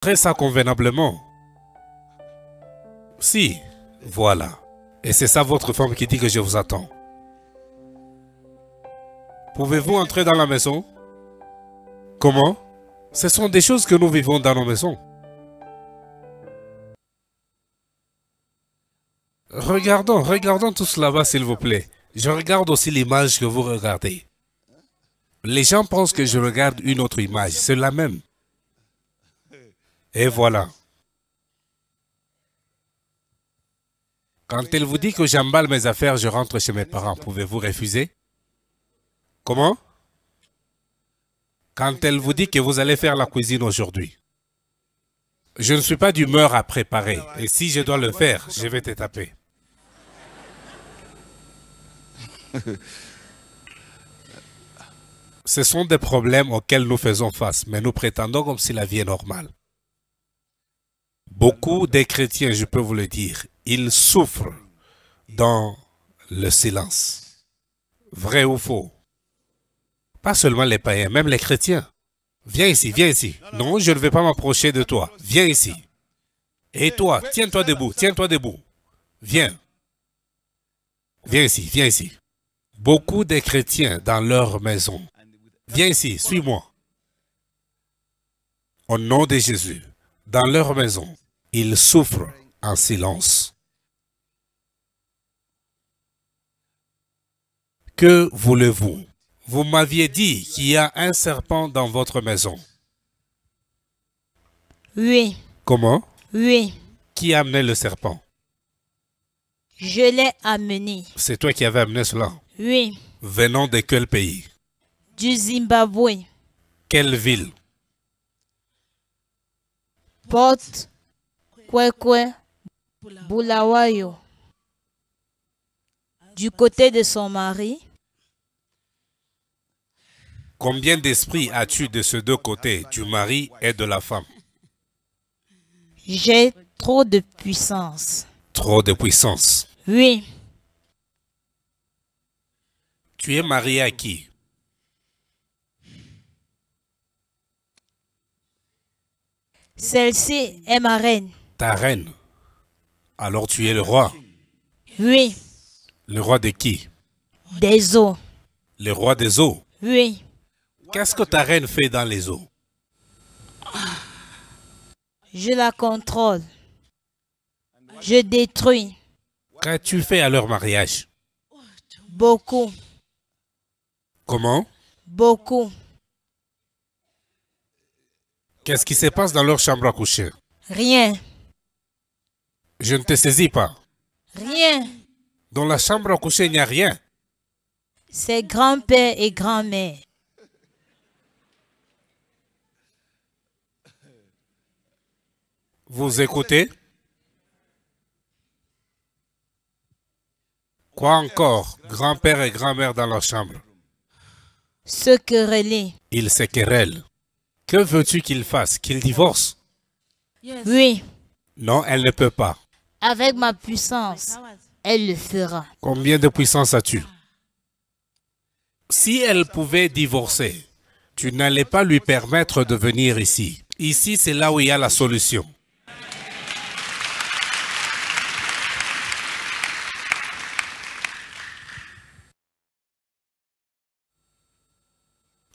Très ça convenablement. Si, voilà. Et c'est ça votre femme qui dit que je vous attends. Pouvez-vous entrer dans la maison Comment Ce sont des choses que nous vivons dans nos maisons. Regardons, regardons tout cela là-bas s'il vous plaît. Je regarde aussi l'image que vous regardez. Les gens pensent que je regarde une autre image, c'est la même. Et voilà. Quand elle vous dit que j'emballe mes affaires, je rentre chez mes parents, pouvez-vous refuser Comment Quand elle vous dit que vous allez faire la cuisine aujourd'hui, je ne suis pas d'humeur à préparer, et si je dois le faire, je vais te taper. Ce sont des problèmes auxquels nous faisons face, mais nous prétendons comme si la vie est normale. Beaucoup des chrétiens, je peux vous le dire, ils souffrent dans le silence. Vrai ou faux Pas seulement les païens, même les chrétiens. Viens ici, viens ici. Non, je ne vais pas m'approcher de toi. Viens ici. Et toi, tiens-toi debout, tiens-toi debout. Viens. Viens ici, viens ici. Beaucoup des chrétiens dans leur maison. Viens ici, suis-moi. Au nom de Jésus dans leur maison. Ils souffrent en silence. Que voulez-vous Vous, m'aviez dit qu'il y a un serpent dans votre maison. Oui. Comment Oui. Qui a amené le serpent Je l'ai amené. C'est toi qui avais amené cela Oui. Venant de quel pays Du Zimbabwe. Quelle ville Pot, Kwekwe, Bulawayo. Du côté de son mari, Combien d'esprits as-tu de ces deux côtés, du mari et de la femme J'ai trop de puissance. Trop de puissance Oui. Tu es marié à qui Celle-ci est ma reine. Ta reine Alors tu es le roi Oui. Le roi de qui Des eaux. Le roi des eaux Oui. Qu'est-ce que ta reine fait dans les eaux Je la contrôle. Je détruis. Qu'as-tu fait à leur mariage Beaucoup. Comment Beaucoup. Qu'est-ce qui se passe dans leur chambre à coucher Rien. Je ne te saisis pas. Rien. Dans la chambre à coucher, il n'y a rien. C'est grand-père et grand-mère. Vous écoutez Quoi encore Grand-père et grand-mère dans leur chambre. Se quereller. Ils se querellent. Que veux-tu qu'il fasse Qu'il divorce Oui. Non, elle ne peut pas. Avec ma puissance, elle le fera. Combien de puissance as-tu Si elle pouvait divorcer, tu n'allais pas lui permettre de venir ici. Ici, c'est là où il y a la solution.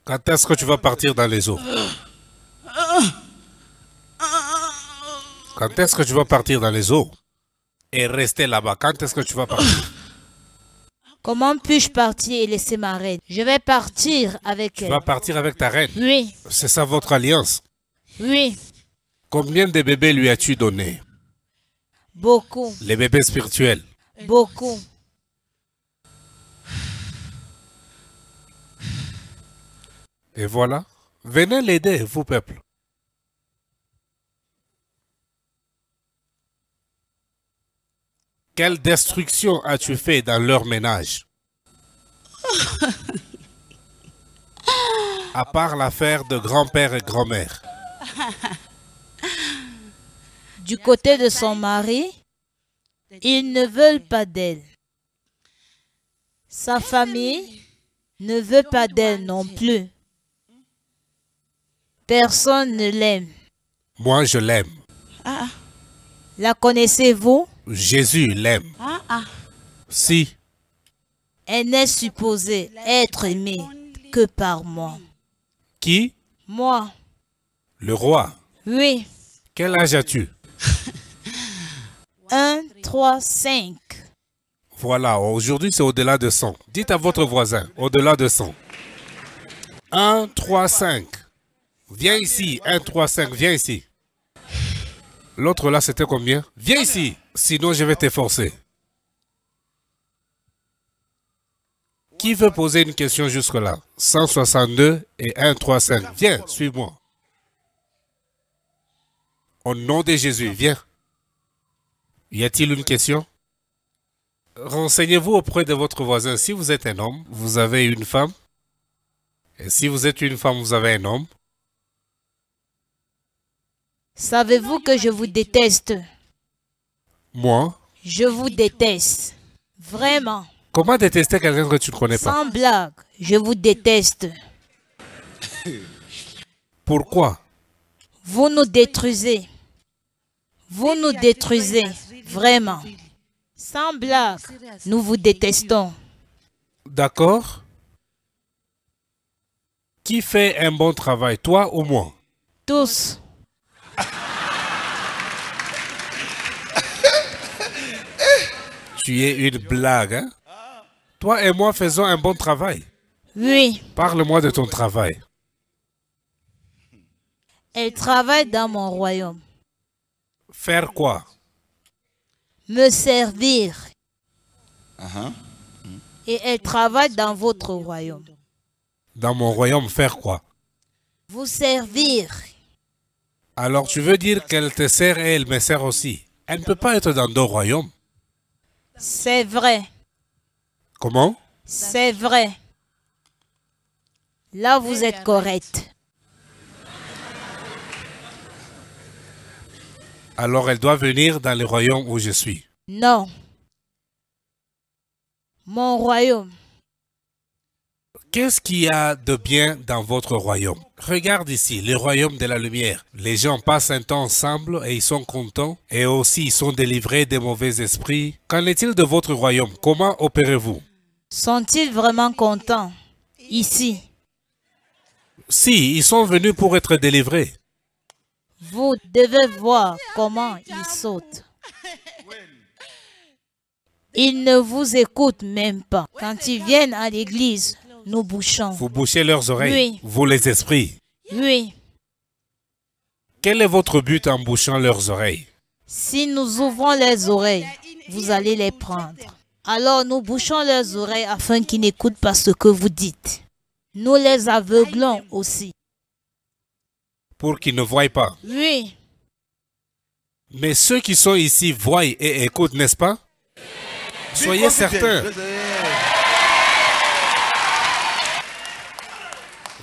Quand est-ce que tu vas partir dans les eaux quand est-ce que tu vas partir dans les eaux et rester là-bas Quand est-ce que tu vas partir Comment puis-je partir et laisser ma reine Je vais partir avec elle. Tu vas partir avec ta reine Oui. C'est ça votre alliance Oui. Combien de bébés lui as-tu donné Beaucoup. Les bébés spirituels Beaucoup. Et voilà. Venez l'aider, vous peuple. Quelle destruction as-tu fait dans leur ménage À part l'affaire de grand-père et grand-mère. Du côté de son mari, ils ne veulent pas d'elle. Sa famille ne veut pas d'elle non plus. Personne ne l'aime. Moi, je l'aime. La connaissez-vous Jésus l'aime. Ah, ah. Si. Elle n'est supposée être aimée que par moi. Qui Moi. Le roi Oui. Quel âge as-tu 1, 3, 5. Voilà, aujourd'hui c'est au-delà de 100. Dites à votre voisin, au-delà de 100. 1, 3, 5. Viens ici, 1, 3, 5, viens ici. L'autre là, c'était combien Viens ici Sinon, je vais t'efforcer. Qui veut poser une question jusque-là 162 et 135. Viens, suis-moi. Au nom de Jésus, viens. Y a-t-il une question Renseignez-vous auprès de votre voisin. Si vous êtes un homme, vous avez une femme. Et si vous êtes une femme, vous avez un homme. Savez-vous que je vous déteste moi Je vous déteste. Vraiment. Comment détester quelqu'un que tu ne connais pas Sans blague, je vous déteste. Pourquoi Vous nous détruisez. Vous nous détruisez, vraiment. Sans blague, nous vous détestons. D'accord Qui fait un bon travail, toi ou moi Tous. Tu es une blague, hein. Toi et moi faisons un bon travail. Oui. Parle-moi de ton travail. Elle travaille dans mon royaume. Faire quoi Me servir. Uh-huh. Mm. Et elle travaille dans votre royaume. Dans mon royaume, faire quoi Vous servir. Alors tu veux dire qu'elle te sert et elle me sert aussi. Elle ne peut pas être dans deux royaumes. C'est vrai. Comment C'est vrai. Là, vous êtes correcte. Alors, elle doit venir dans le royaume où je suis. Non. Mon royaume. Qu'est-ce qu'il y a de bien dans votre royaume Regarde ici, le royaume de la lumière. Les gens passent un temps ensemble et ils sont contents et aussi ils sont délivrés des mauvais esprits. Qu'en est-il de votre royaume Comment opérez-vous Sont-ils vraiment contents ici Si, ils sont venus pour être délivrés. Vous devez voir comment ils sautent. Ils ne vous écoutent même pas. Quand ils viennent à l'église, nous bouchons. Vous bouchez leurs oreilles, oui. vous les esprits. Oui. Quel est votre but en bouchant leurs oreilles Si nous ouvrons les oreilles, vous allez les prendre. Alors nous bouchons leurs oreilles afin qu'ils n'écoutent pas ce que vous dites. Nous les aveuglons aussi. Pour qu'ils ne voient pas. Oui. Mais ceux qui sont ici voient et écoutent, n'est-ce pas Soyez certains.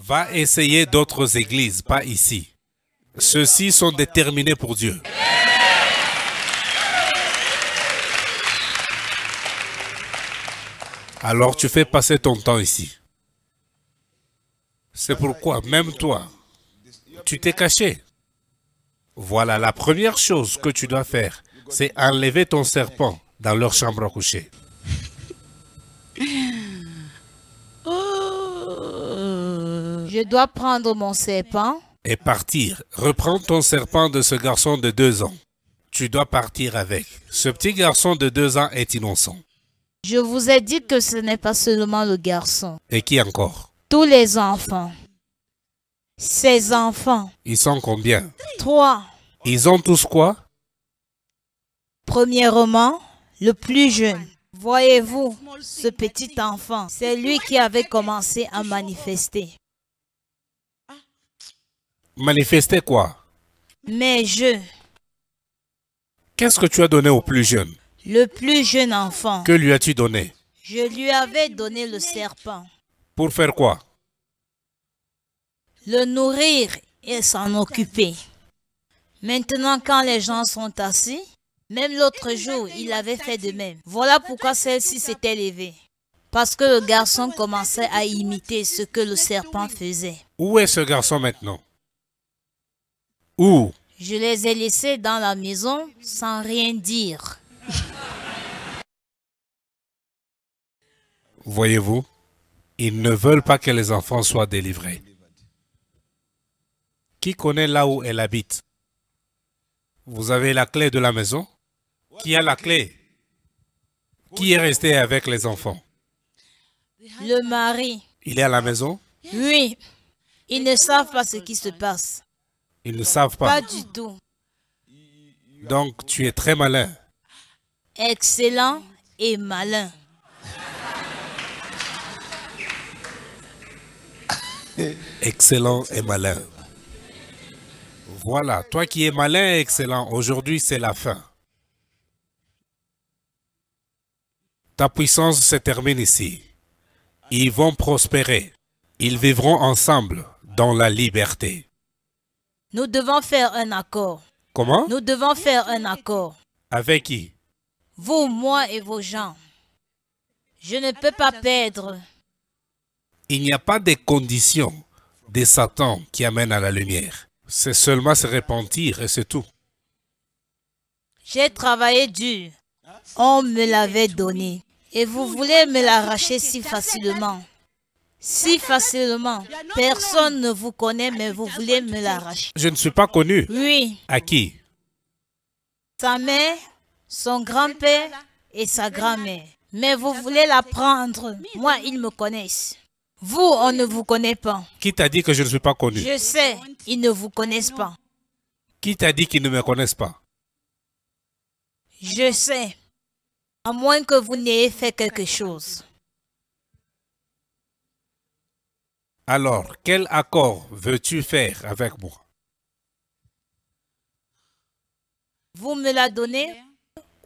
Va essayer d'autres églises, pas ici. Ceux-ci sont déterminés pour Dieu. Alors tu fais passer ton temps ici. C'est pourquoi, même toi, tu t'es caché. Voilà, la première chose que tu dois faire, c'est enlever ton serpent dans leur chambre à coucher. Je dois prendre mon serpent. Et partir. Reprends ton serpent de ce garçon de deux ans. Tu dois partir avec. Ce petit garçon de deux ans est innocent. Je vous ai dit que ce n'est pas seulement le garçon. Et qui encore Tous les enfants. Ces enfants. Ils sont combien Trois. Ils ont tous quoi Premièrement, le plus jeune. Voyez-vous, ce petit enfant, c'est lui qui avait commencé à manifester. Manifester quoi Mais je. Qu'est-ce que tu as donné au plus jeune Le plus jeune enfant. Que lui as-tu donné Je lui avais donné le serpent. Pour faire quoi Le nourrir et s'en occuper. Maintenant, quand les gens sont assis, même l'autre jour, il avait fait de même. Voilà pourquoi celle-ci s'était levée. Parce que le garçon commençait à imiter ce que le serpent faisait. Où est ce garçon maintenant je les ai laissés dans la maison sans rien dire. Voyez-vous, ils ne veulent pas que les enfants soient délivrés. Qui connaît là où elle habite Vous avez la clé de la maison Qui a la clé Qui est resté avec les enfants Le mari. Il est à la maison Oui. Ils ne savent pas ce qui se passe. Ils ne savent pas. Pas du tout. Donc tu es très malin. Excellent et malin. Excellent et malin. Voilà, toi qui es malin et excellent, aujourd'hui c'est la fin. Ta puissance se termine ici. Ils vont prospérer. Ils vivront ensemble dans la liberté. Nous devons faire un accord. Comment Nous devons faire un accord. Avec qui Vous, moi et vos gens. Je ne peux pas perdre. Il n'y a pas de conditions de Satan qui amène à la lumière. C'est seulement se repentir et c'est tout. J'ai travaillé dur. On me l'avait donné. Et vous voulez me l'arracher si facilement si facilement. Personne ne vous connaît, mais vous voulez me l'arracher. Je ne suis pas connu. Oui. À qui Sa mère, son grand-père et sa grand-mère. Mais vous voulez la prendre. Moi, ils me connaissent. Vous, on ne vous connaît pas. Qui t'a dit que je ne suis pas connu Je sais, ils ne vous connaissent pas. Qui t'a dit qu'ils ne me connaissent pas Je sais. À moins que vous n'ayez fait quelque chose. Alors, quel accord veux-tu faire avec moi Vous me la donnez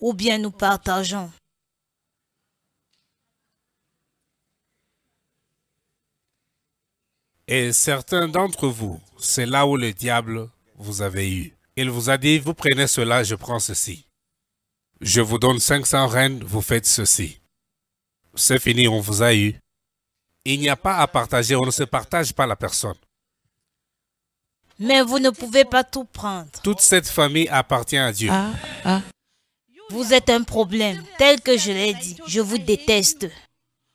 ou bien nous partageons Et certains d'entre vous, c'est là où le diable vous avait eu. Il vous a dit, vous prenez cela, je prends ceci. Je vous donne 500 reines, vous faites ceci. C'est fini, on vous a eu. Il n'y a pas à partager, on ne se partage pas la personne. Mais vous ne pouvez pas tout prendre. Toute cette famille appartient à Dieu. Ah, ah. Vous êtes un problème, tel que je l'ai dit. Je vous déteste.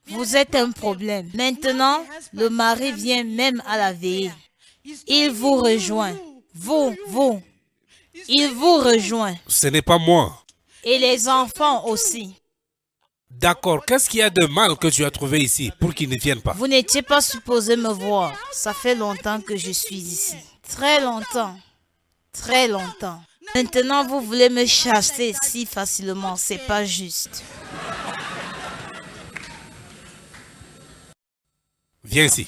Vous êtes un problème. Maintenant, le mari vient même à la veille. Il vous rejoint. Vous, vous. Il vous rejoint. Ce n'est pas moi. Et les enfants aussi. D'accord. Qu'est-ce qu'il y a de mal que tu as trouvé ici pour qu'ils ne viennent pas Vous n'étiez pas supposé me voir. Ça fait longtemps que je suis ici. Très longtemps. Très longtemps. Maintenant, vous voulez me chasser si facilement. C'est pas juste. Viens ici.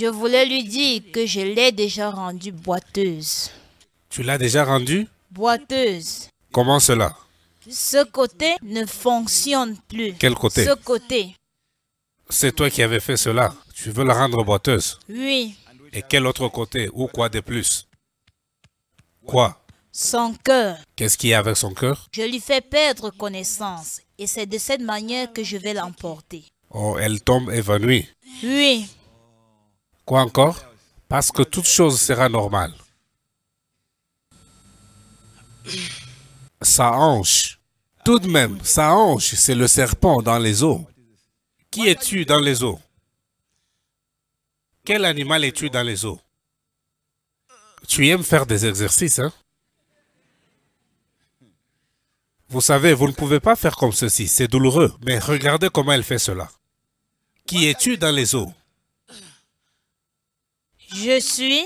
Je voulais lui dire que je l'ai déjà rendue boiteuse. Tu l'as déjà rendue Boiteuse. Comment cela ce côté ne fonctionne plus. Quel côté Ce côté. C'est toi qui avais fait cela. Tu veux la rendre boiteuse Oui. Et quel autre côté ou quoi de plus Quoi Son cœur. Qu'est-ce qu'il y a avec son cœur Je lui fais perdre connaissance et c'est de cette manière que je vais l'emporter. Oh, elle tombe évanouie. Oui. Quoi encore Parce que toute chose sera normale. Sa hanche tout de même, sa hanche, c'est le serpent dans les eaux. Qui es-tu dans les eaux Quel animal es-tu dans les eaux Tu aimes faire des exercices, hein Vous savez, vous ne pouvez pas faire comme ceci, c'est douloureux. Mais regardez comment elle fait cela. Qui es-tu dans les eaux Je suis...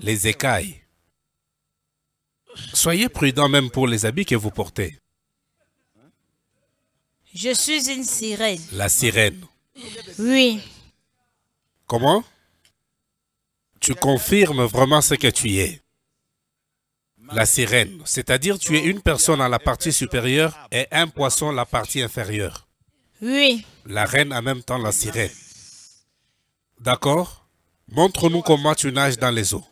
Les écailles. Soyez prudent même pour les habits que vous portez. Je suis une sirène. La sirène. Oui. Comment Tu confirmes vraiment ce que tu es. La sirène, c'est-à-dire tu es une personne à la partie supérieure et un poisson à la partie inférieure. Oui. La reine en même temps la sirène. D'accord Montre-nous comment tu nages dans les eaux.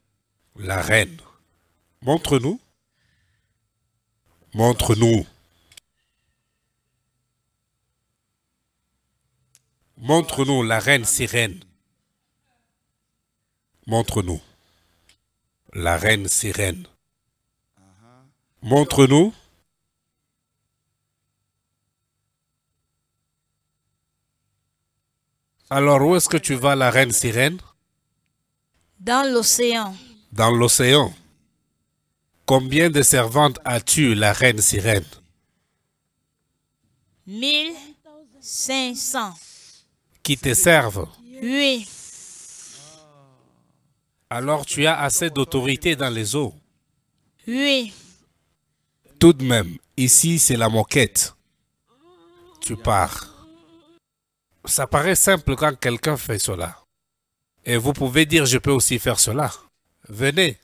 La reine. Montre-nous. Montre-nous. Montre-nous la reine sirène. Montre-nous la reine sirène. Montre-nous Alors, où est-ce que tu vas, la reine sirène Dans l'océan. Dans l'océan. Combien de servantes as-tu, la reine sirène 1500. Qui te servent Oui. Alors tu as assez d'autorité dans les eaux Oui. Tout de même, ici c'est la moquette. Tu pars. Ça paraît simple quand quelqu'un fait cela. Et vous pouvez dire, je peux aussi faire cela. Venez,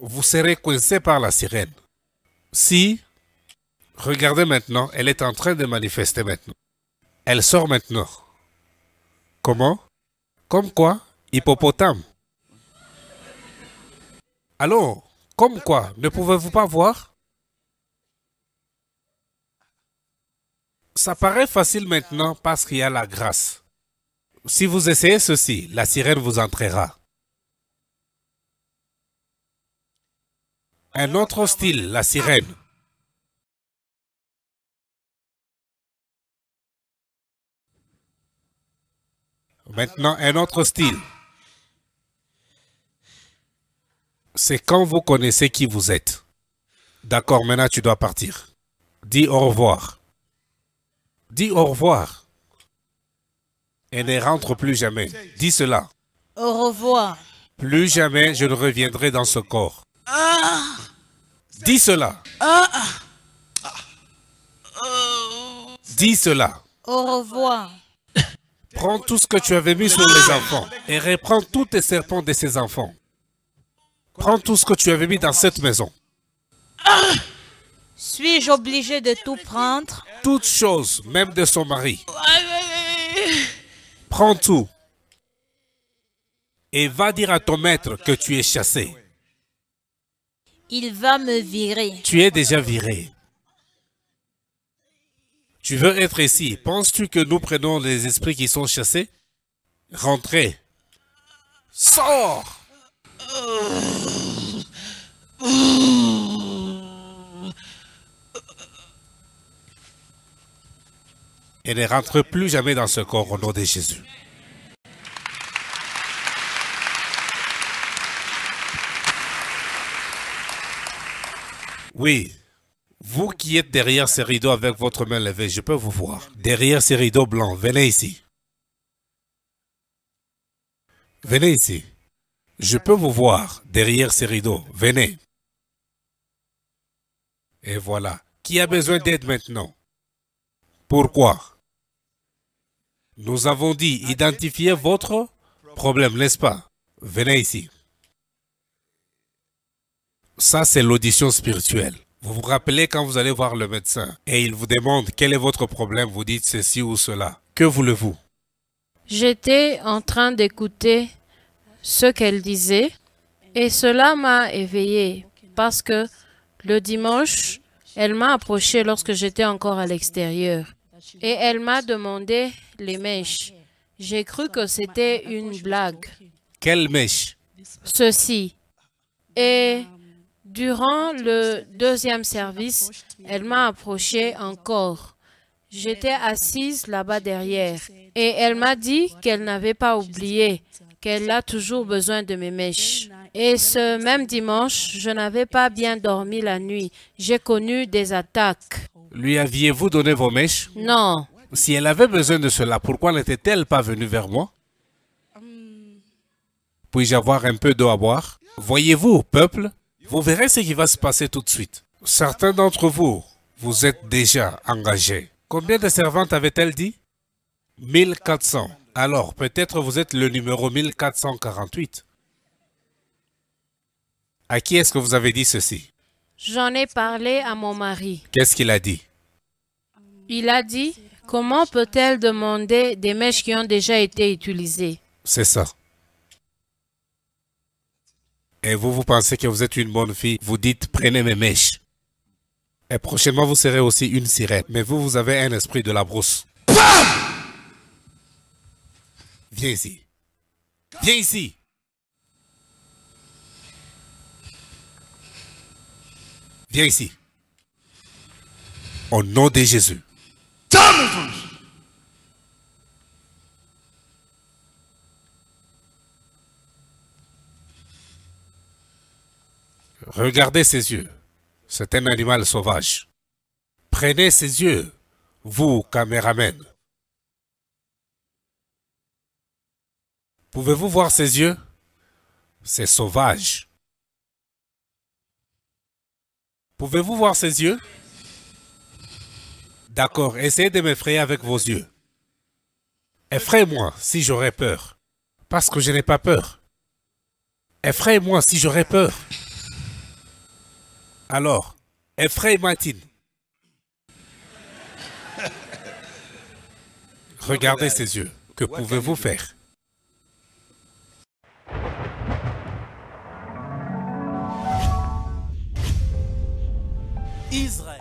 vous serez coincé par la sirène. Si, regardez maintenant, elle est en train de manifester maintenant. Elle sort maintenant. Comment Comme quoi Hippopotame. Alors, comme quoi Ne pouvez-vous pas voir Ça paraît facile maintenant parce qu'il y a la grâce. Si vous essayez ceci, la sirène vous entrera. Un autre style, la sirène. Maintenant, un autre style. C'est quand vous connaissez qui vous êtes. D'accord, maintenant tu dois partir. Dis au revoir. Dis au revoir. Et ne rentre plus jamais. Dis cela. Au revoir. Plus jamais je ne reviendrai dans ce corps. Ah. Dis cela. Ah. Ah. Dis cela. Au revoir. Prends tout ce que tu avais mis sur les enfants et reprends tous tes serpents de ces enfants. Prends tout ce que tu avais mis dans cette maison. Suis-je obligé de tout prendre Toutes choses, même de son mari. Prends tout. Et va dire à ton maître que tu es chassé il va me virer. Tu es déjà viré. Tu veux être ici. Penses-tu que nous prenons les esprits qui sont chassés Rentrez. Sors Et ne rentre plus jamais dans ce corps au nom de Jésus. Oui. Vous qui êtes derrière ces rideaux avec votre main levée, je peux vous voir. Derrière ces rideaux blancs, venez ici. Venez ici. Je peux vous voir derrière ces rideaux. Venez. Et voilà. Qui a besoin d'aide maintenant Pourquoi Nous avons dit, identifier votre problème, n'est-ce pas Venez ici. Ça, c'est l'audition spirituelle. Vous vous rappelez quand vous allez voir le médecin et il vous demande quel est votre problème, vous dites ceci ou cela. Que voulez-vous J'étais en train d'écouter ce qu'elle disait et cela m'a éveillé parce que le dimanche, elle m'a approché lorsque j'étais encore à l'extérieur et elle m'a demandé les mèches. J'ai cru que c'était une blague. Quelle mèche Ceci. Et Durant le deuxième service, elle m'a approché encore. J'étais assise là-bas derrière et elle m'a dit qu'elle n'avait pas oublié, qu'elle a toujours besoin de mes mèches. Et ce même dimanche, je n'avais pas bien dormi la nuit. J'ai connu des attaques. Lui aviez-vous donné vos mèches Non. Si elle avait besoin de cela, pourquoi n'était-elle pas venue vers moi hum. Puis-je avoir un peu d'eau à boire Voyez-vous, peuple, vous verrez ce qui va se passer tout de suite. Certains d'entre vous, vous êtes déjà engagés. Combien de servantes avait-elle dit 1400. Alors, peut-être vous êtes le numéro 1448. À qui est-ce que vous avez dit ceci J'en ai parlé à mon mari. Qu'est-ce qu'il a dit Il a dit, comment peut-elle demander des mèches qui ont déjà été utilisées C'est ça. Et vous, vous pensez que vous êtes une bonne fille, vous dites prenez mes mèches. Et prochainement, vous serez aussi une sirène. Mais vous, vous avez un esprit de la brousse. Viens ici. Viens ici. Viens ici. Au nom de Jésus. Regardez ses yeux. C'est un animal sauvage. Prenez ses yeux, vous, caméramen. Pouvez-vous voir ses yeux C'est sauvage. Pouvez-vous voir ses yeux D'accord, essayez de m'effrayer avec vos yeux. Effrayez-moi si j'aurais peur, parce que je n'ai pas peur. Effrayez-moi si j'aurais peur. Alors, Ephraim Matin. Regardez ses yeux. Que pouvez-vous faire Israël.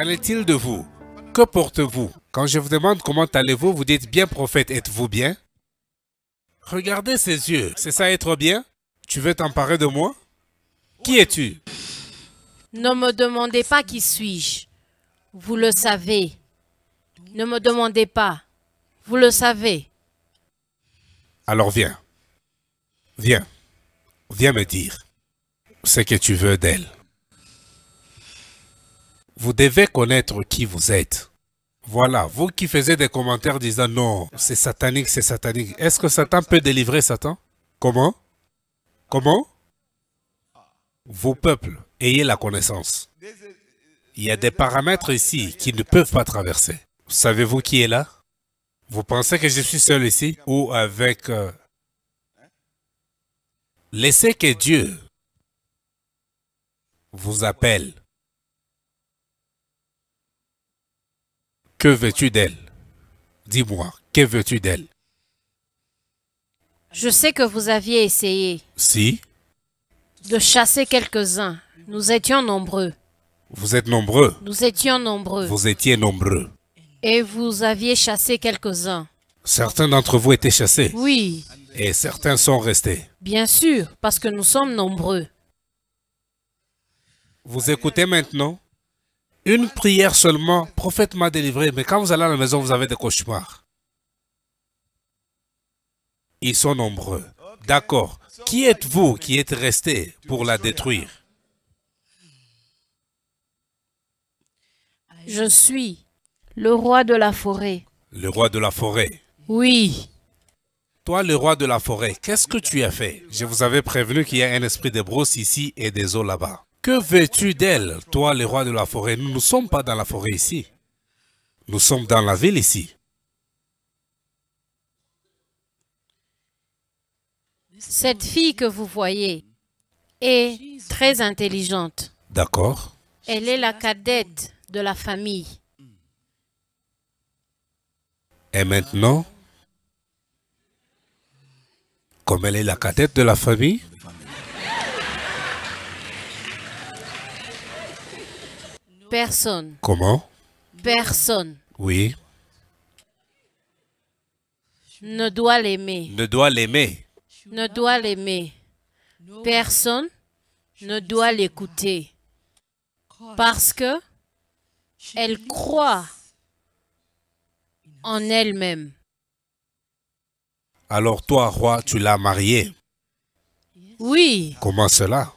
Qu'en est-il de vous Que portez-vous Quand je vous demande comment allez-vous, vous dites bien prophète, êtes-vous bien Regardez ses yeux, c'est ça être bien Tu veux t'emparer de moi Qui es-tu Ne me demandez pas qui suis-je. Vous le savez. Ne me demandez pas. Vous le savez. Alors viens. Viens. Viens me dire ce que tu veux d'elle vous devez connaître qui vous êtes. Voilà, vous qui faisiez des commentaires disant non, c'est satanique, c'est satanique. Est-ce que Satan peut délivrer Satan Comment Comment Vos peuples, ayez la connaissance. Il y a des paramètres ici qui ne peuvent pas traverser. Savez-vous qui est là Vous pensez que je suis seul ici ou avec... Euh, laissez que Dieu vous appelle. Que veux-tu d'elle Dis-moi, que veux-tu d'elle Je sais que vous aviez essayé. Si De chasser quelques-uns. Nous étions nombreux. Vous êtes nombreux Nous étions nombreux. Vous étiez nombreux. Et vous aviez chassé quelques-uns. Certains d'entre vous étaient chassés Oui. Et certains sont restés Bien sûr, parce que nous sommes nombreux. Vous écoutez maintenant une prière seulement, prophète m'a délivré, mais quand vous allez à la maison, vous avez des cauchemars. Ils sont nombreux. D'accord. Qui êtes-vous qui êtes resté pour la détruire Je suis le roi de la forêt. Le roi de la forêt Oui. Toi, le roi de la forêt, qu'est-ce que tu as fait Je vous avais prévenu qu'il y a un esprit de brosses ici et des eaux là-bas. Que veux-tu d'elle, toi le roi de la forêt Nous ne sommes pas dans la forêt ici. Nous sommes dans la ville ici. Cette fille que vous voyez est très intelligente. D'accord. Elle est la cadette de la famille. Et maintenant, comme elle est la cadette de la famille, Personne. Comment Personne. Oui. Ne doit l'aimer. Ne doit l'aimer. Ne doit l'aimer. Personne ne doit l'écouter. Parce que elle croit en elle-même. Alors toi, roi, tu l'as mariée. Oui. Comment cela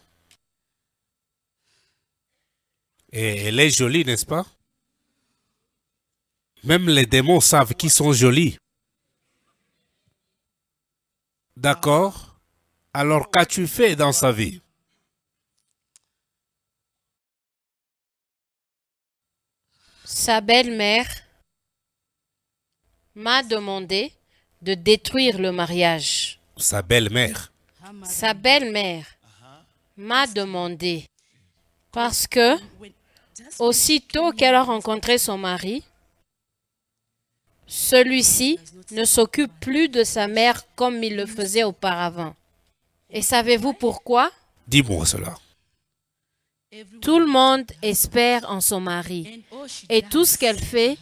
Et elle est jolie, n'est-ce pas Même les démons savent qu'ils sont jolis. D'accord Alors qu'as-tu fait dans sa vie Sa belle-mère m'a demandé de détruire le mariage. Sa belle-mère. Sa belle-mère m'a demandé parce que Aussitôt qu'elle a rencontré son mari, celui-ci ne s'occupe plus de sa mère comme il le faisait auparavant. Et savez-vous pourquoi Dis-moi cela. Tout le monde espère en son mari. Et tout ce qu'elle fait,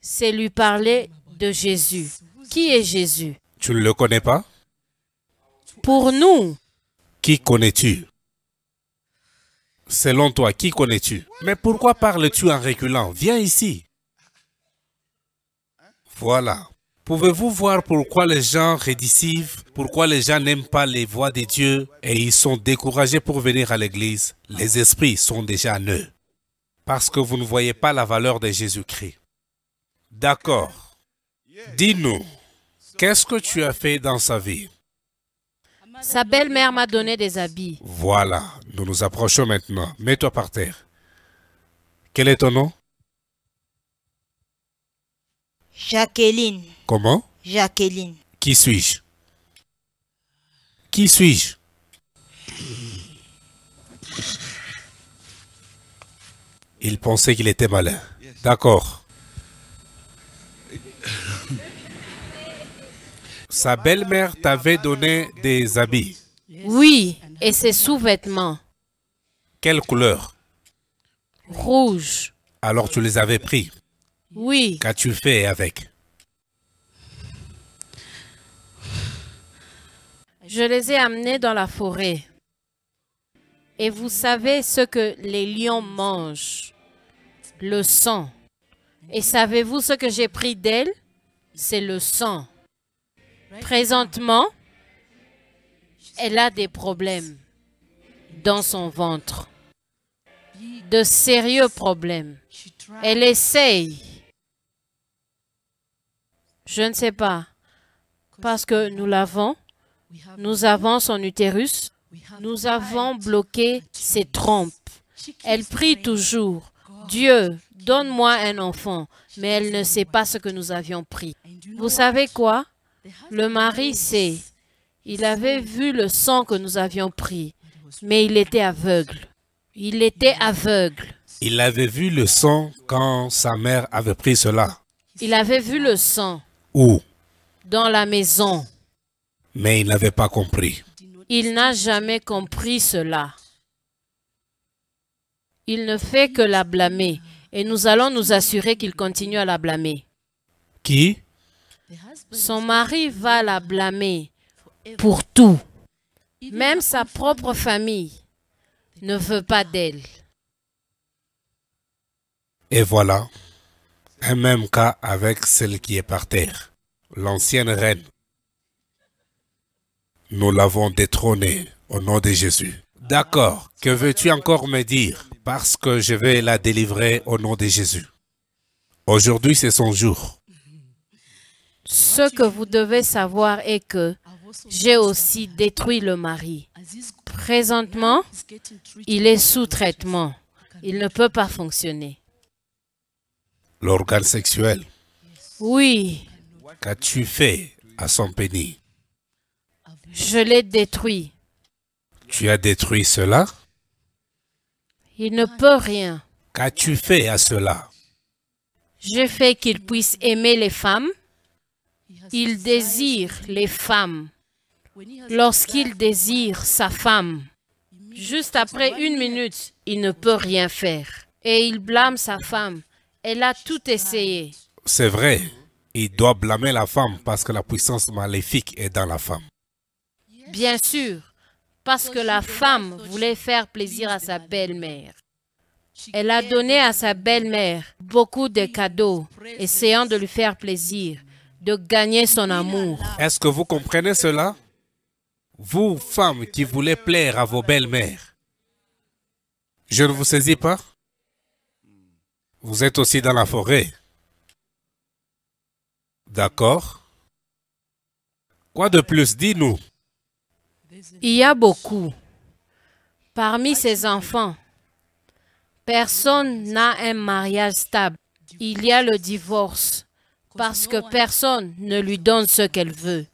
c'est lui parler de Jésus. Qui est Jésus Tu ne le connais pas Pour nous. Qui connais-tu Selon toi, qui connais-tu Mais pourquoi parles-tu en reculant Viens ici. Voilà. Pouvez-vous voir pourquoi les gens rédicivent, pourquoi les gens n'aiment pas les voix de Dieu et ils sont découragés pour venir à l'église Les esprits sont déjà en parce que vous ne voyez pas la valeur de Jésus-Christ. D'accord. Dis-nous, qu'est-ce que tu as fait dans sa vie sa belle-mère m'a donné des habits. Voilà, nous nous approchons maintenant. Mets-toi par terre. Quel est ton nom Jacqueline. Comment Jacqueline. Qui suis-je Qui suis-je Il pensait qu'il était malin. D'accord. Sa belle-mère t'avait donné des habits. Oui, et ses sous-vêtements. Quelle couleur Rouge. Alors tu les avais pris Oui. Qu'as-tu fait avec Je les ai amenés dans la forêt. Et vous savez ce que les lions mangent, le sang. Et savez-vous ce que j'ai pris d'elle C'est le sang. Présentement, elle a des problèmes dans son ventre, de sérieux problèmes. Elle essaye. Je ne sais pas, parce que nous l'avons, nous avons son utérus, nous avons bloqué ses trompes. Elle prie toujours, Dieu, donne-moi un enfant, mais elle ne sait pas ce que nous avions pris. Vous savez quoi? Le mari sait. Il avait vu le sang que nous avions pris, mais il était aveugle. Il était aveugle. Il avait vu le sang quand sa mère avait pris cela. Il avait vu le sang. Où Dans la maison. Mais il n'avait pas compris. Il n'a jamais compris cela. Il ne fait que la blâmer. Et nous allons nous assurer qu'il continue à la blâmer. Qui son mari va la blâmer pour tout. Même sa propre famille ne veut pas d'elle. Et voilà, un même cas avec celle qui est par terre, l'ancienne reine. Nous l'avons détrônée au nom de Jésus. D'accord, que veux-tu encore me dire Parce que je vais la délivrer au nom de Jésus. Aujourd'hui, c'est son jour. Ce que vous devez savoir est que j'ai aussi détruit le mari. Présentement, il est sous traitement. Il ne peut pas fonctionner. L'organe sexuel. Oui. Qu'as-tu fait à son pénis Je l'ai détruit. Tu as détruit cela Il ne peut rien. Qu'as-tu fait à cela J'ai fait qu'il puisse aimer les femmes il désire les femmes. Lorsqu'il désire sa femme, juste après une minute, il ne peut rien faire. Et il blâme sa femme. Elle a tout essayé. C'est vrai. Il doit blâmer la femme parce que la puissance maléfique est dans la femme. Bien sûr, parce que la femme voulait faire plaisir à sa belle-mère. Elle a donné à sa belle-mère beaucoup de cadeaux, essayant de lui faire plaisir de gagner son amour. Est-ce que vous comprenez cela Vous, femmes qui voulez plaire à vos belles-mères, je ne vous saisis pas Vous êtes aussi dans la forêt. D'accord Quoi de plus Dis-nous. Il y a beaucoup. Parmi ces enfants, personne n'a un mariage stable. Il y a le divorce parce que hein. personne ne lui donne ce qu'elle veut.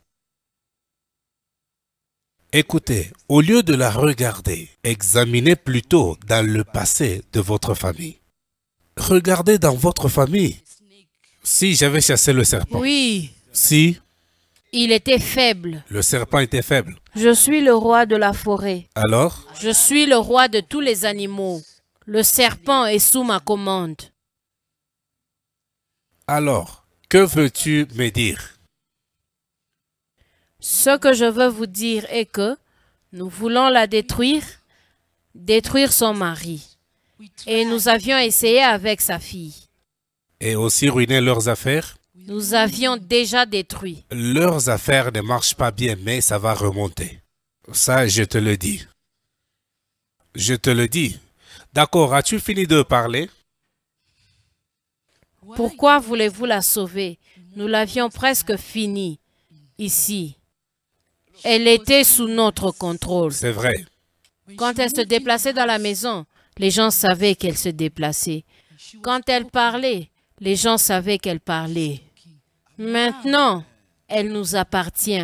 Écoutez, au lieu de la regarder, examinez plutôt dans le passé de votre famille. Regardez dans votre famille. Si j'avais chassé le serpent. Oui. Si. Il était faible. Le serpent était faible. Je suis le roi de la forêt. Alors Je suis le roi de tous les animaux. Le serpent est sous ma commande. Alors, que veux-tu me dire? Ce que je veux vous dire est que nous voulons la détruire, détruire son mari. Et nous avions essayé avec sa fille. Et aussi ruiner leurs affaires? Nous avions déjà détruit. Leurs affaires ne marchent pas bien, mais ça va remonter. Ça, je te le dis. Je te le dis. D'accord, as-tu fini de parler? Pourquoi voulez-vous la sauver Nous l'avions presque finie ici. Elle était sous notre contrôle. C'est vrai. Quand elle se déplaçait dans la maison, les gens savaient qu'elle se déplaçait. Quand elle parlait, les gens savaient qu'elle parlait. Maintenant, elle nous appartient.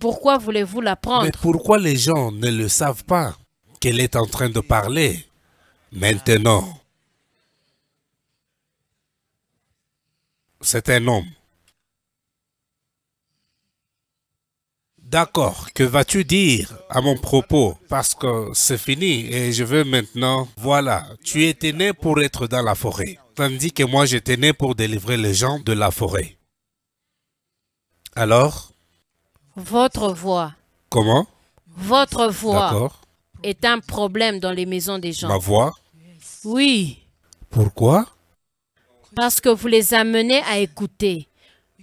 Pourquoi voulez-vous la prendre Mais pourquoi les gens ne le savent pas qu'elle est en train de parler maintenant c'est un homme. D'accord, que vas-tu dire à mon propos Parce que c'est fini et je veux maintenant... Voilà, tu étais né pour être dans la forêt, tandis que moi j'étais né pour délivrer les gens de la forêt. Alors Votre voix. Comment Votre voix est un problème dans les maisons des gens. Ma voix Oui. Pourquoi parce que vous les amenez à écouter.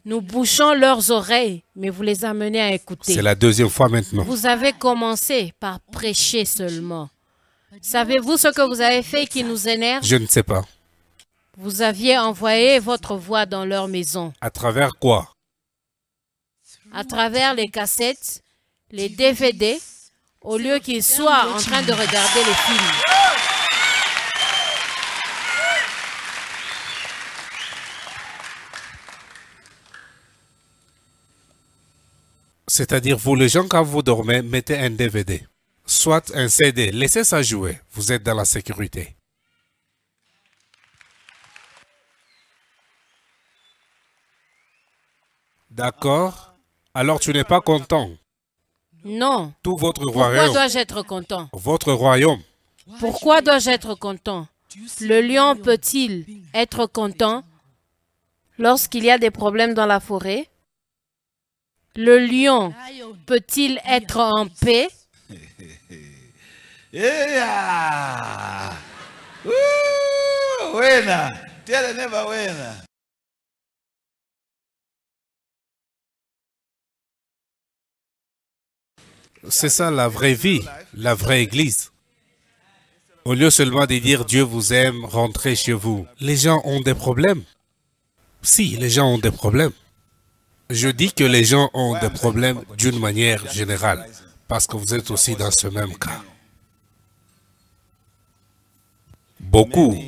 Nous bouchons leurs oreilles, mais vous les amenez à écouter. C'est la deuxième fois maintenant. Vous avez commencé par prêcher seulement. Savez-vous ce que vous avez fait qui nous énerve Je ne sais pas. Vous aviez envoyé votre voix dans leur maison. À travers quoi À travers les cassettes, les DVD, au lieu qu'ils soient en train de regarder les films. C'est-à-dire, vous les gens, quand vous dormez, mettez un DVD, soit un CD, laissez ça jouer, vous êtes dans la sécurité. D'accord Alors tu n'es pas content Non. Tout votre royaume. Pourquoi dois-je être content Votre royaume. Pourquoi dois-je être content Le lion peut-il être content lorsqu'il y a des problèmes dans la forêt le lion peut-il être en paix C'est ça la vraie vie, la vraie église. Au lieu seulement de dire Dieu vous aime, rentrez chez vous. Les gens ont des problèmes. Si, les gens ont des problèmes. Je dis que les gens ont des problèmes d'une manière générale, parce que vous êtes aussi dans ce même cas. Beaucoup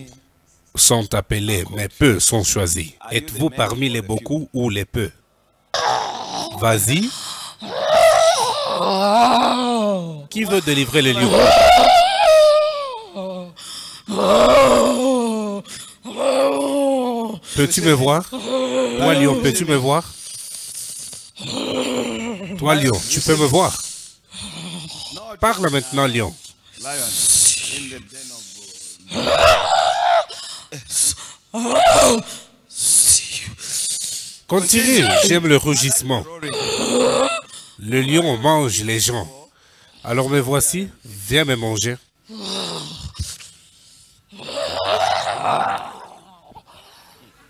sont appelés, mais peu sont choisis. Êtes-vous parmi les beaucoup ou les peu Vas-y. Qui veut délivrer les lion? Peux-tu me voir Moi, lion, peux-tu me voir toi, lion, tu peux me voir. Parle maintenant, lion. Continue, j'aime le rugissement. Le lion mange les gens. Alors me voici, viens me manger.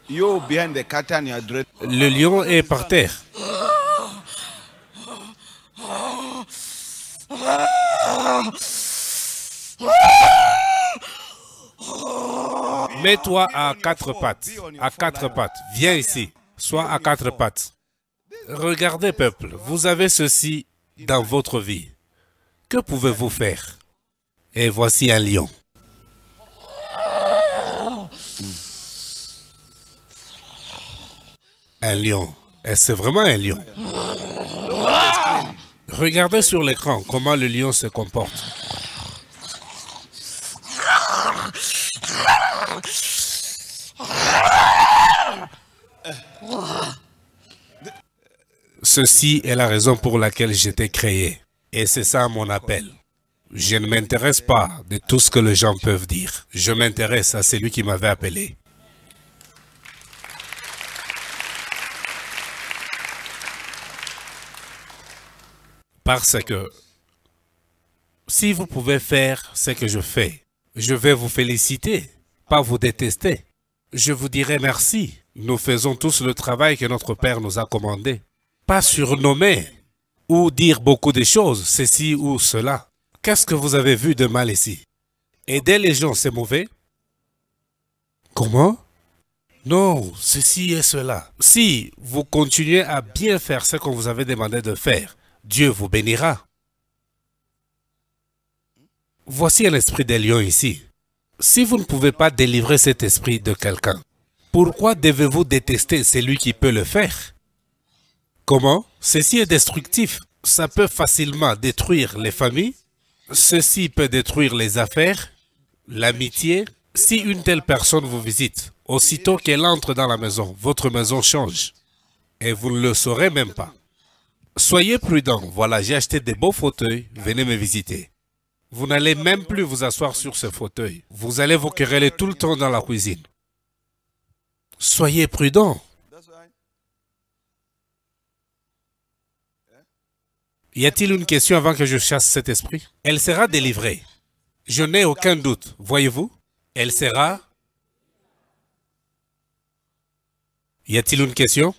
Le lion est par terre. Mets-toi à quatre pattes, à quatre pattes. Viens ici, sois à quatre pattes. Regardez, peuple, vous avez ceci dans votre vie. Que pouvez-vous faire Et voici un lion. Un lion. Et eh, c'est vraiment un lion. Regardez sur l'écran comment le lion se comporte. Ceci est la raison pour laquelle j'étais créé. Et c'est ça mon appel. Je ne m'intéresse pas de tout ce que les gens peuvent dire. Je m'intéresse à celui qui m'avait appelé. Parce que si vous pouvez faire ce que je fais, je vais vous féliciter, pas vous détester. Je vous dirai merci nous faisons tous le travail que notre Père nous a commandé. Pas surnommer ou dire beaucoup de choses, ceci ou cela. Qu'est-ce que vous avez vu de mal ici Aider les gens, c'est mauvais Comment Non, ceci et cela. Si vous continuez à bien faire ce qu'on vous avait demandé de faire, Dieu vous bénira. Voici un esprit des lions ici. Si vous ne pouvez pas délivrer cet esprit de quelqu'un, pourquoi devez-vous détester celui qui peut le faire Comment Ceci est destructif. Ça peut facilement détruire les familles. Ceci peut détruire les affaires, l'amitié. Si une telle personne vous visite, aussitôt qu'elle entre dans la maison, votre maison change. Et vous ne le saurez même pas. Soyez prudent. Voilà, j'ai acheté des beaux fauteuils. Venez me visiter. Vous n'allez même plus vous asseoir sur ce fauteuil. Vous allez vous quereller tout le temps dans la cuisine. Soyez prudents. Y a-t-il une question avant que je chasse cet esprit Elle sera délivrée. Je n'ai aucun doute, voyez-vous Elle sera... Y a-t-il une question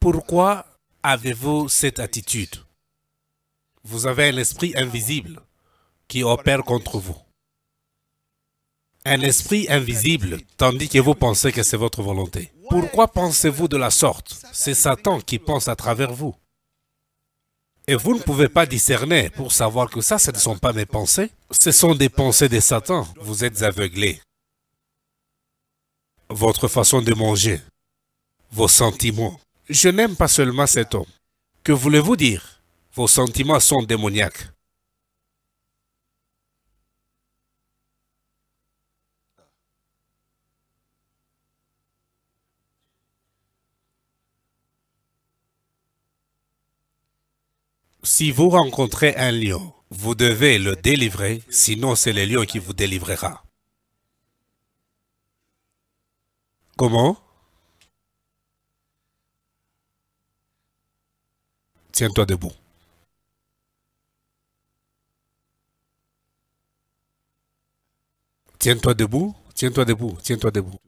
Pourquoi avez-vous cette attitude Vous avez un esprit invisible qui opère contre vous un esprit invisible, tandis que vous pensez que c'est votre volonté. Pourquoi pensez-vous de la sorte C'est Satan qui pense à travers vous. Et vous ne pouvez pas discerner pour savoir que ça, ce ne sont pas mes pensées. Ce sont des pensées de Satan. Vous êtes aveuglé. Votre façon de manger, vos sentiments. Je n'aime pas seulement cet homme. Que voulez-vous dire Vos sentiments sont démoniaques. Si vous rencontrez un lion, vous devez le délivrer, sinon c'est le lion qui vous délivrera. Comment Tiens-toi debout. Tiens-toi debout, tiens-toi debout, tiens-toi debout.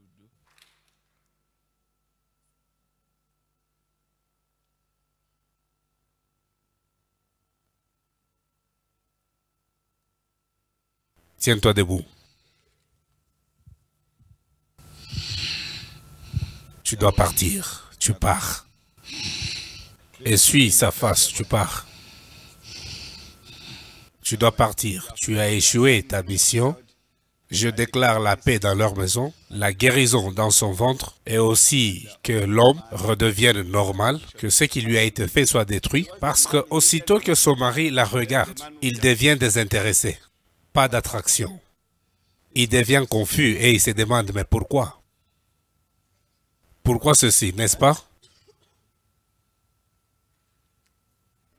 Tiens-toi debout. Tu dois partir. Tu pars. Essuie sa face. Tu pars. Tu dois partir. Tu as échoué ta mission. Je déclare la paix dans leur maison, la guérison dans son ventre, et aussi que l'homme redevienne normal, que ce qui lui a été fait soit détruit, parce que aussitôt que son mari la regarde, il devient désintéressé pas d'attraction. Il devient confus et il se demande, mais pourquoi Pourquoi ceci, n'est-ce pas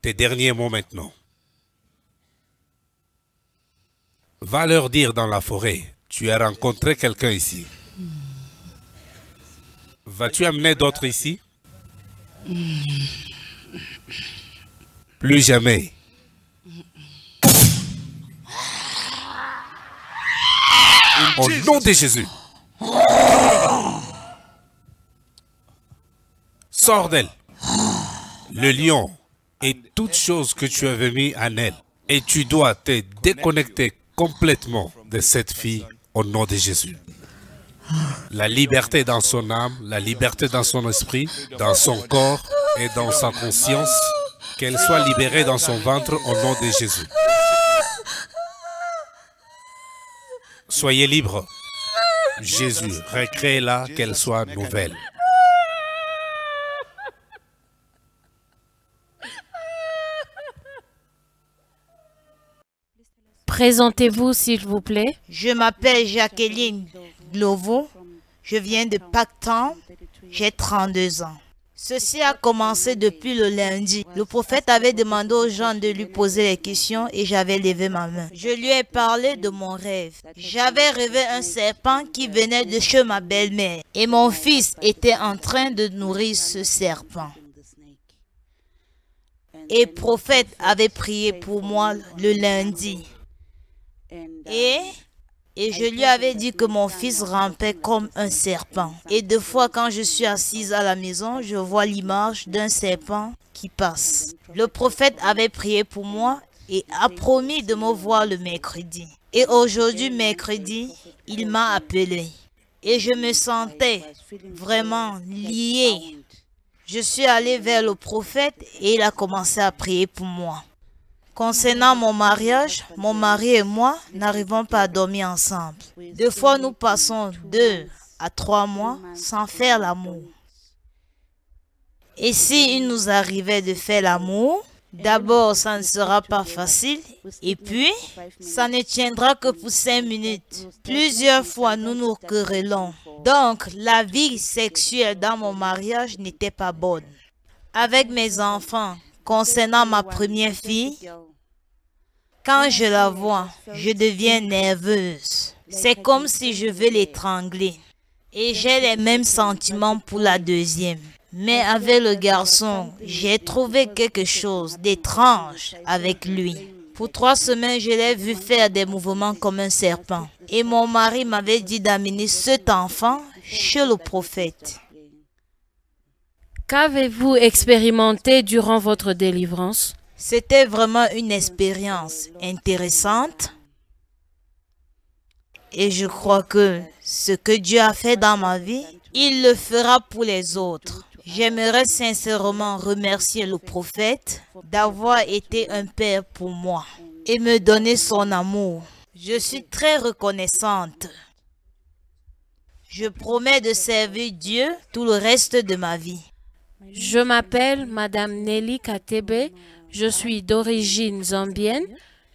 Tes derniers mots maintenant. Va leur dire dans la forêt, tu as rencontré quelqu'un ici. Vas-tu amener d'autres ici Plus jamais. Au nom de Jésus. Sors d'elle. Le lion et toute chose que tu avais mis en elle. Et tu dois te déconnecter complètement de cette fille au nom de Jésus. La liberté dans son âme, la liberté dans son esprit, dans son corps et dans sa conscience, qu'elle soit libérée dans son ventre au nom de Jésus. Soyez libre. Jésus, recrée-la qu'elle soit nouvelle. Présentez-vous, s'il vous plaît. Je m'appelle Jacqueline Glovo. Je viens de Pactan. J'ai 32 ans. Ceci a commencé depuis le lundi. Le prophète avait demandé aux gens de lui poser les questions et j'avais levé ma main. Je lui ai parlé de mon rêve. J'avais rêvé un serpent qui venait de chez ma belle-mère et mon fils était en train de nourrir ce serpent. Et prophète avait prié pour moi le lundi. Et et je lui avais dit que mon fils rampait comme un serpent. Et deux fois quand je suis assise à la maison, je vois l'image d'un serpent qui passe. Le prophète avait prié pour moi et a promis de me voir le mercredi. Et aujourd'hui, mercredi, il m'a appelé. Et je me sentais vraiment liée. Je suis allée vers le prophète et il a commencé à prier pour moi. Concernant mon mariage, mon mari et moi n'arrivons pas à dormir ensemble. Deux fois, nous passons deux à trois mois sans faire l'amour. Et si il nous arrivait de faire l'amour, d'abord ça ne sera pas facile et puis ça ne tiendra que pour cinq minutes. Plusieurs fois nous nous querellons. Donc la vie sexuelle dans mon mariage n'était pas bonne. Avec mes enfants, Concernant ma première fille, quand je la vois, je deviens nerveuse. C'est comme si je veux l'étrangler. Et j'ai les mêmes sentiments pour la deuxième. Mais avec le garçon, j'ai trouvé quelque chose d'étrange avec lui. Pour trois semaines, je l'ai vu faire des mouvements comme un serpent. Et mon mari m'avait dit d'amener cet enfant chez le prophète. Qu'avez-vous expérimenté durant votre délivrance C'était vraiment une expérience intéressante. Et je crois que ce que Dieu a fait dans ma vie, il le fera pour les autres. J'aimerais sincèrement remercier le prophète d'avoir été un père pour moi et me donner son amour. Je suis très reconnaissante. Je promets de servir Dieu tout le reste de ma vie. Je m'appelle Madame Nelly Katebe. Je suis d'origine zambienne.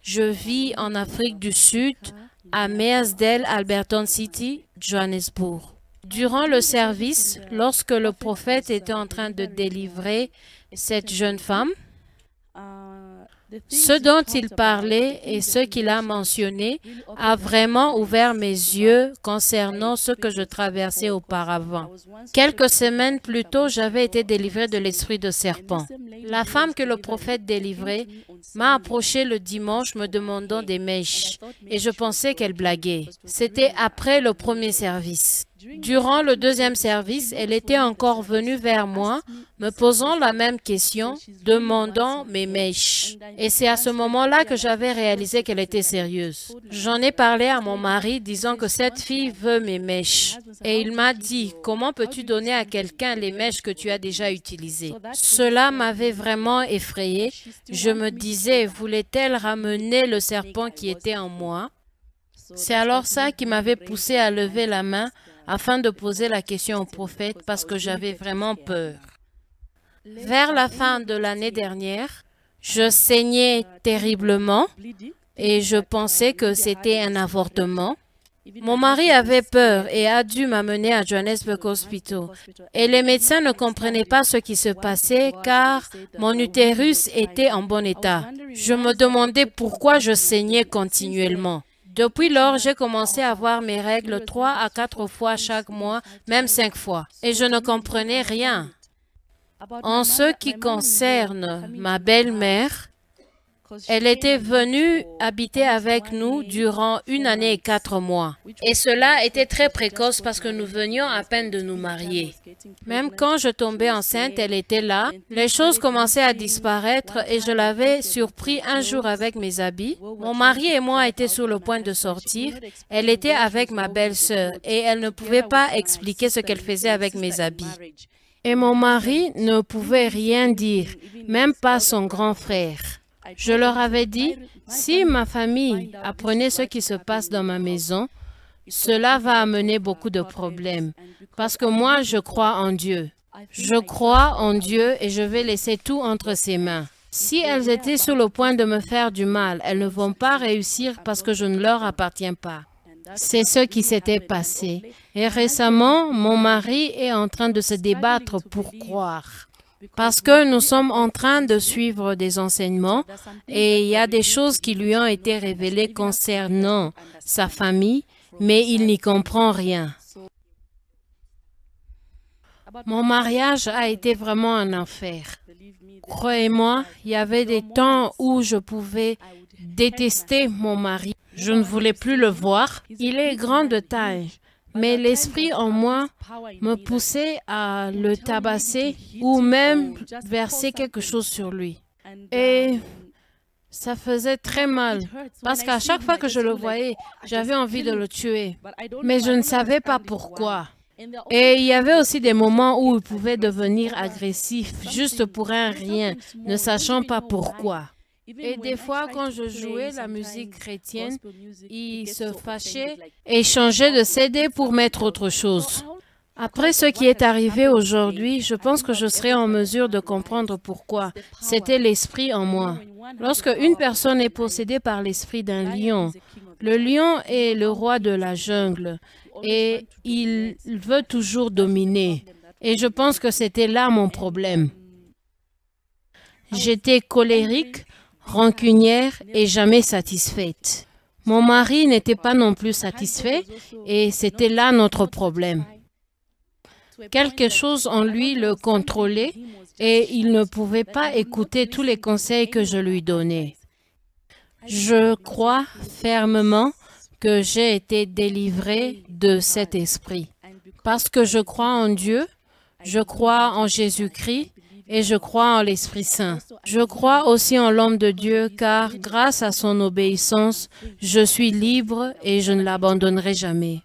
Je vis en Afrique du Sud, à Measdale, Alberton City, Johannesburg. Durant le service, lorsque le prophète était en train de délivrer cette jeune femme, ce dont il parlait et ce qu'il a mentionné a vraiment ouvert mes yeux concernant ce que je traversais auparavant. Quelques semaines plus tôt, j'avais été délivré de l'esprit de serpent. La femme que le prophète délivrait m'a approché le dimanche me demandant des mèches et je pensais qu'elle blaguait. C'était après le premier service. Durant le deuxième service, elle était encore venue vers moi, me posant la même question, demandant mes mèches. Et c'est à ce moment-là que j'avais réalisé qu'elle était sérieuse. J'en ai parlé à mon mari, disant que cette fille veut mes mèches. Et il m'a dit, comment peux-tu donner à quelqu'un les mèches que tu as déjà utilisées Cela m'avait vraiment effrayée. Je me disais, voulait-elle ramener le serpent qui était en moi c'est alors ça qui m'avait poussé à lever la main afin de poser la question au prophète parce que j'avais vraiment peur. Vers la fin de l'année dernière, je saignais terriblement et je pensais que c'était un avortement. Mon mari avait peur et a dû m'amener à Johannesburg Hospital. Et les médecins ne comprenaient pas ce qui se passait car mon utérus était en bon état. Je me demandais pourquoi je saignais continuellement. Depuis lors, j'ai commencé à voir mes règles trois à quatre fois chaque mois, même cinq fois, et je ne comprenais rien. En ce qui concerne ma belle-mère, elle était venue habiter avec nous durant une année et quatre mois. Et cela était très précoce parce que nous venions à peine de nous marier. Même quand je tombais enceinte, elle était là. Les choses commençaient à disparaître et je l'avais surpris un jour avec mes habits. Mon mari et moi étions sur le point de sortir. Elle était avec ma belle-sœur et elle ne pouvait pas expliquer ce qu'elle faisait avec mes habits. Et mon mari ne pouvait rien dire, même pas son grand frère. Je leur avais dit, si ma famille apprenait ce qui se passe dans ma maison, cela va amener beaucoup de problèmes, parce que moi, je crois en Dieu. Je crois en Dieu et je vais laisser tout entre ses mains. Si elles étaient sur le point de me faire du mal, elles ne vont pas réussir parce que je ne leur appartiens pas. C'est ce qui s'était passé. Et récemment, mon mari est en train de se débattre pour croire parce que nous sommes en train de suivre des enseignements et il y a des choses qui lui ont été révélées concernant sa famille, mais il n'y comprend rien. Mon mariage a été vraiment un enfer. Croyez-moi, il y avait des temps où je pouvais détester mon mari. Je ne voulais plus le voir. Il est grand de taille. Mais l'esprit en moi me poussait à le tabasser ou même verser quelque chose sur lui. Et ça faisait très mal parce qu'à chaque fois que je le voyais, j'avais envie de le tuer. Mais je ne savais pas pourquoi. Et il y avait aussi des moments où il pouvait devenir agressif juste pour un rien, ne sachant pas pourquoi. Et des fois, quand je jouais la musique chrétienne, il se fâchait et changeait de CD pour mettre autre chose. Après ce qui est arrivé aujourd'hui, je pense que je serai en mesure de comprendre pourquoi. C'était l'esprit en moi. Lorsque une personne est possédée par l'esprit d'un lion, le lion est le roi de la jungle et il veut toujours dominer. Et je pense que c'était là mon problème. Mm, J'étais colérique, rancunière et jamais satisfaite. Mon mari n'était pas non plus satisfait et c'était là notre problème. Quelque chose en lui le contrôlait et il ne pouvait pas écouter tous les conseils que je lui donnais. Je crois fermement que j'ai été délivrée de cet esprit parce que je crois en Dieu, je crois en Jésus-Christ et je crois en l'Esprit Saint. Je crois aussi en l'homme de Dieu, car grâce à son obéissance, je suis libre et je ne l'abandonnerai jamais.